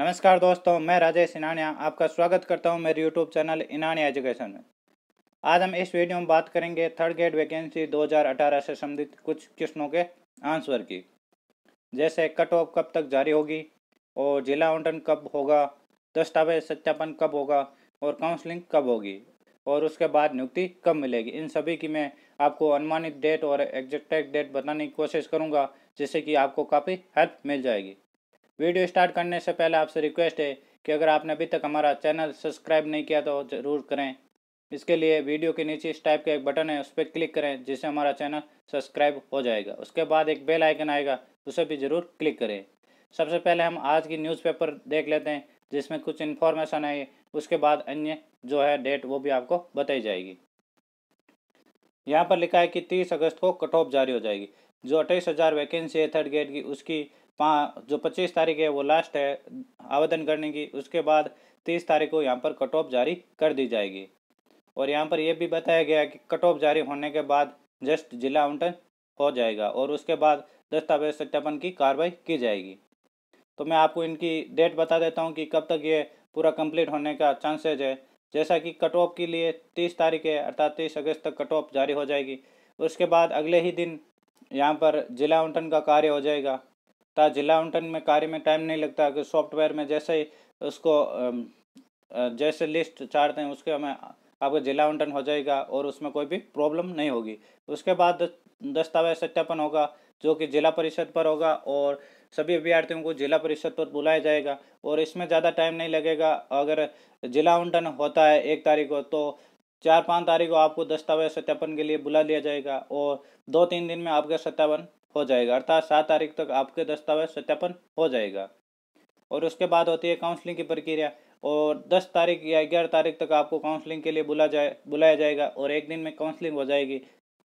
नमस्कार दोस्तों मैं राजेश इनानिया आपका स्वागत करता हूं मेरे यूट्यूब चैनल इनानिया एजुकेशन में आज हम इस वीडियो में बात करेंगे थर्ड ग्रेड वैकेंसी 2018 से संबंधित कुछ क्वेश्चनों के आंसर की जैसे कट ऑफ कब तक जारी होगी और जिला आवंटन कब होगा दस्तावेज सत्यापन कब होगा और काउंसलिंग कब होगी और उसके बाद नियुक्ति कब मिलेगी इन सभी की मैं आपको अनुमानित डेट और एग्जैक्ट डेट बताने की कोशिश करूँगा जिससे कि आपको काफ़ी हेल्प मिल जाएगी वीडियो स्टार्ट करने से पहले आपसे रिक्वेस्ट है कि अगर आपने अभी तक हमारा चैनल सब्सक्राइब नहीं किया तो ज़रूर करें इसके लिए वीडियो के नीचे इस टाइप का एक बटन है उस पर क्लिक करें जिससे हमारा चैनल सब्सक्राइब हो जाएगा उसके बाद एक बेल आइकन आएगा उसे भी ज़रूर क्लिक करें सबसे पहले हम आज की न्यूज़पेपर देख लेते हैं जिसमें कुछ इन्फॉर्मेशन है उसके बाद अन्य जो है डेट वो भी आपको बताई जाएगी यहाँ पर लिखा है कि तीस अगस्त को कट ऑफ जारी हो जाएगी जो अट्ठाईस हज़ार वैकेंसी है थर्ड ग्रेड की उसकी पाँच जो पच्चीस तारीख है वो लास्ट है आवेदन करने की उसके बाद तीस तारीख को यहाँ पर कट ऑफ जारी कर दी जाएगी और यहाँ पर यह भी बताया गया है कि कट ऑफ जारी होने के बाद जस्ट जिला आवंटन हो जाएगा और उसके बाद दस्तावेज सत्यापन की कार्रवाई की जाएगी तो मैं आपको इनकी डेट बता देता हूँ कि कब तक ये पूरा कंप्लीट होने का चांसेज है जैसा कि कट ऑफ के लिए तीस तारीख है अर्थात तीस अगस्त तक कट ऑफ जारी हो जाएगी उसके बाद अगले ही दिन यहाँ पर जिला आवंटन का कार्य हो जाएगा था जिला आवंटन में कार्य में टाइम नहीं लगता कि सॉफ्टवेयर में जैसे ही उसको जैसे लिस्ट चाड़ते हैं उसके हमें आपका जिला आवंटन हो जाएगा और उसमें कोई भी प्रॉब्लम नहीं होगी उसके बाद दस्तावेज सत्यापन होगा जो कि जिला परिषद पर होगा और सभी अभ्यर्थियों को जिला परिषद पर बुलाया जाएगा और इसमें ज़्यादा टाइम नहीं लगेगा अगर जिला आवंटन होता है एक तारीख को तो चार पाँच तारीख को आपको दस्तावेज सत्यापन के लिए बुला लिया जाएगा और दो तीन दिन में आपका सत्यापन हो जाएगा अर्थात सात तारीख तक आपके दस्तावेज सत्यापन हो जाएगा और उसके बाद होती है काउंसलिंग की प्रक्रिया और दस तारीख या ग्यारह तारीख तक आपको काउंसलिंग के लिए बुला जाए बुलाया जाएगा और एक दिन में काउंसलिंग हो जाएगी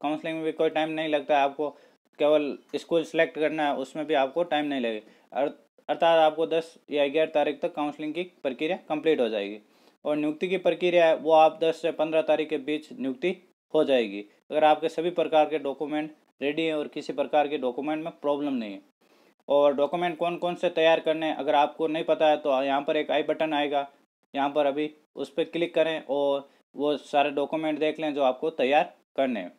काउंसलिंग में भी कोई टाइम नहीं लगता है आपको केवल स्कूल सेलेक्ट करना है उसमें भी आपको टाइम नहीं लगेगा अर्थात आपको दस या ग्यारह तारीख तक काउंसलिंग की प्रक्रिया कंप्लीट हो जाएगी और नियुक्ति की प्रक्रिया है वो आप दस से पंद्रह तारीख के बीच नियुक्ति हो जाएगी अगर आपके सभी प्रकार के डॉक्यूमेंट रेडी है और किसी प्रकार के डॉक्यूमेंट में प्रॉब्लम नहीं है और डॉक्यूमेंट कौन कौन से तैयार करने हैं अगर आपको नहीं पता है तो यहाँ पर एक आई बटन आएगा यहाँ पर अभी उस पर क्लिक करें और वो सारे डॉक्यूमेंट देख लें जो आपको तैयार करने हैं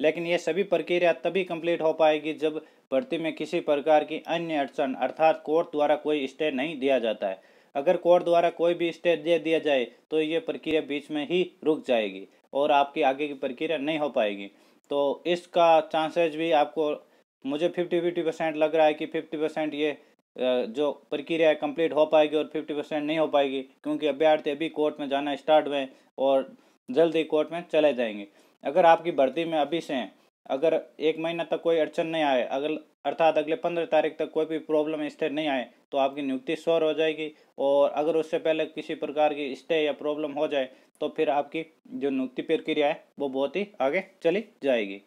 लेकिन ये सभी प्रक्रिया तभी कंप्लीट हो पाएगी जब भर्ती में किसी प्रकार की अन्य अड़चन अर्थात कोर्ट द्वारा कोई स्टे नहीं दिया जाता है अगर कोर्ट द्वारा कोई भी स्टे दे दिया जाए तो ये प्रक्रिया बीच में ही रुक जाएगी और आपकी आगे की प्रक्रिया नहीं हो पाएगी तो इसका चांसेज भी आपको मुझे फिफ्टी फिफ्टी परसेंट लग रहा है कि फिफ्टी परसेंट ये जो प्रक्रिया है कम्प्लीट हो पाएगी और फिफ्टी परसेंट नहीं हो पाएगी क्योंकि अभ्यर्थी अभी कोर्ट में जाना स्टार्ट हुए और जल्द ही कोर्ट में चले जाएंगे अगर आपकी भर्ती में अभी से हैं अगर एक महीना तक कोई अड़चन नहीं आए अगर अर्थात अगले पंद्रह तारीख तक कोई भी प्रॉब्लम स्थिर नहीं आए तो आपकी नियुक्ति शोर हो जाएगी और अगर उससे पहले किसी प्रकार की स्टे या प्रॉब्लम हो जाए तो फिर आपकी जो नियुक्ति प्रक्रिया है वो बहुत ही आगे चली जाएगी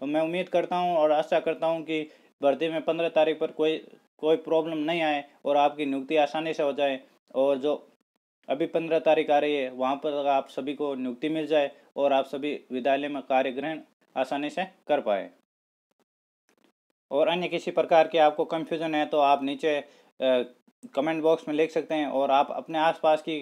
तो मैं उम्मीद करता हूँ और आशा करता हूँ कि भर्ती में पंद्रह तारीख पर कोई कोई प्रॉब्लम नहीं आए और आपकी नियुक्ति आसानी से हो जाए और जो अभी पंद्रह तारीख आ रही है वहाँ पर आप सभी को नियुक्ति मिल जाए और आप सभी विद्यालय में कार्य ग्रहण आसानी से कर पाए और अन्य किसी प्रकार के आपको कन्फ्यूज़न है तो आप नीचे कमेंट बॉक्स में लिख सकते हैं और आप अपने आसपास की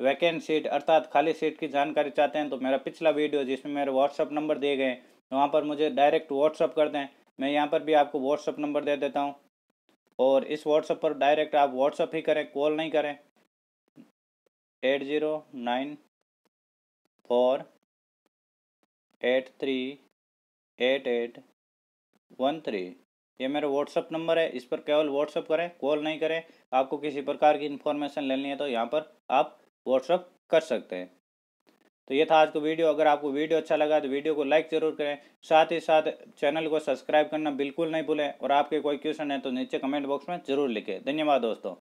वैकेंट सीट अर्थात खाली सीट की जानकारी चाहते हैं तो मेरा पिछला वीडियो जिसमें मेरे व्हाट्सअप नंबर दिए गए वहाँ पर मुझे डायरेक्ट व्हाट्सअप कर दें मैं यहाँ पर भी आपको व्हाट्सअप नंबर दे देता हूँ और इस व्हाट्सअप पर डायरेक्ट आप व्हाट्सअप ही करें कॉल नहीं करें eight zero nine four eight three eight eight one three ये मेरा व्हाट्सअप नंबर है इस पर केवल व्हाट्सअप करें कॉल नहीं करें आपको किसी प्रकार की इन्फॉर्मेशन लेनी है तो यहाँ पर आप व्हाट्सअप कर सकते हैं तो ये था आज का वीडियो अगर आपको वीडियो अच्छा लगा तो वीडियो को लाइक जरूर करें साथ ही साथ चैनल को सब्सक्राइब करना बिल्कुल नहीं भूलें और आपके कोई क्वेश्चन है तो नीचे कमेंट बॉक्स में जरूर लिखें धन्यवाद दोस्तों